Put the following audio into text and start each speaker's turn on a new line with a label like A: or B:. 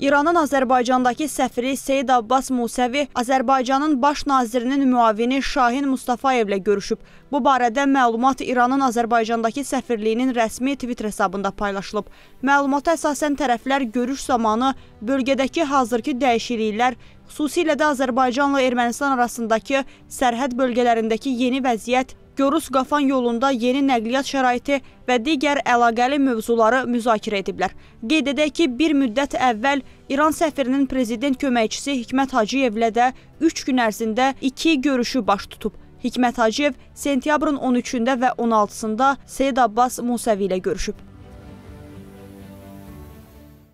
A: İranın Azərbaycandakı səfiri Seyid Abbas Musəvi Azərbaycanın baş nazirinin müavini Şahin Mustafayevlə görüşüb. Bu barədə məlumat İranın Azərbaycandakı səfirliyinin rəsmi Twitter hesabında paylaşılıb. Məlumata əsasən tərəflər görüş zamanı bölgədəki hazırki dəyişikliklər, xüsusilə də Azərbaycanla Ermənistan arasındakı sərhəd bölgələrindəki yeni vəziyyət Gorus-Qafan yolunda yeni nəqliyyat şəraiti və digər əlaqəli mövzuları müzakirə ediblər. Qeyd edək ki, bir müddət əvvəl İran səfirinin prezident köməkçisi Hikmət Hacıyevlə də 3 gün ərzində iki görüşü baş tutub. Hikmət Hacıyev sentyabrın 13-də və 16-sında Seyid Abbas Musavi ilə görüşüb.